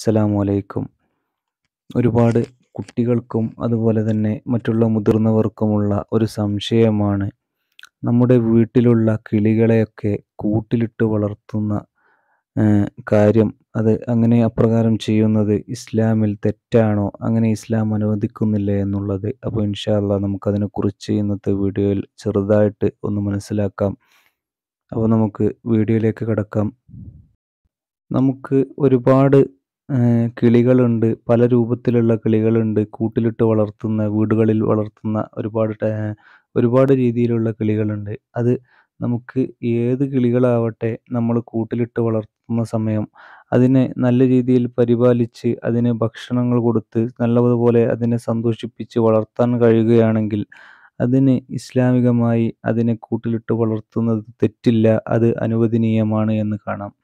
അസ്സലാമു അലൈക്കും ഒരുപാട് കുട്ടികൾക്കും അതുപോലെ തന്നെ മറ്റുള്ള മുതിർന്നവർക്കുമുള്ള ഒരു സംശയമാണ് നമ്മുടെ വീട്ടിലുള്ള കിളികളെയൊക്കെ കൂട്ടിലിട്ട് വളർത്തുന്ന കാര്യം അത് അങ്ങനെ അപ്രകാരം ചെയ്യുന്നത് ഇസ്ലാമിൽ തെറ്റാണോ അങ്ങനെ ഇസ്ലാം അനുവദിക്കുന്നില്ല എന്നുള്ളത് അപ്പോൾ ഇൻഷാല്ല നമുക്കതിനെക്കുറിച്ച് ഇന്നത്തെ വീഡിയോയിൽ ചെറുതായിട്ട് ഒന്ന് മനസ്സിലാക്കാം അപ്പോൾ നമുക്ക് വീഡിയോയിലേക്ക് കിടക്കാം നമുക്ക് ഒരുപാട് കിളികളുണ്ട് പല രൂപത്തിലുള്ള കിളികളുണ്ട് കൂട്ടിലിട്ട് വളർത്തുന്ന വീടുകളിൽ വളർത്തുന്ന ഒരുപാട് ഒരുപാട് രീതിയിലുള്ള കിളികളുണ്ട് അത് നമുക്ക് ഏത് കിളികളാവട്ടെ നമ്മൾ കൂട്ടിലിട്ട് വളർത്തുന്ന സമയം അതിനെ നല്ല രീതിയിൽ പരിപാലിച്ച് അതിന് ഭക്ഷണങ്ങൾ കൊടുത്ത് നല്ലതുപോലെ അതിനെ സന്തോഷിപ്പിച്ച് വളർത്താൻ കഴിയുകയാണെങ്കിൽ അതിന് ഇസ്ലാമികമായി അതിനെ കൂട്ടിലിട്ട് വളർത്തുന്നത് തെറ്റില്ല അത് അനുവദനീയമാണ് എന്ന് കാണാം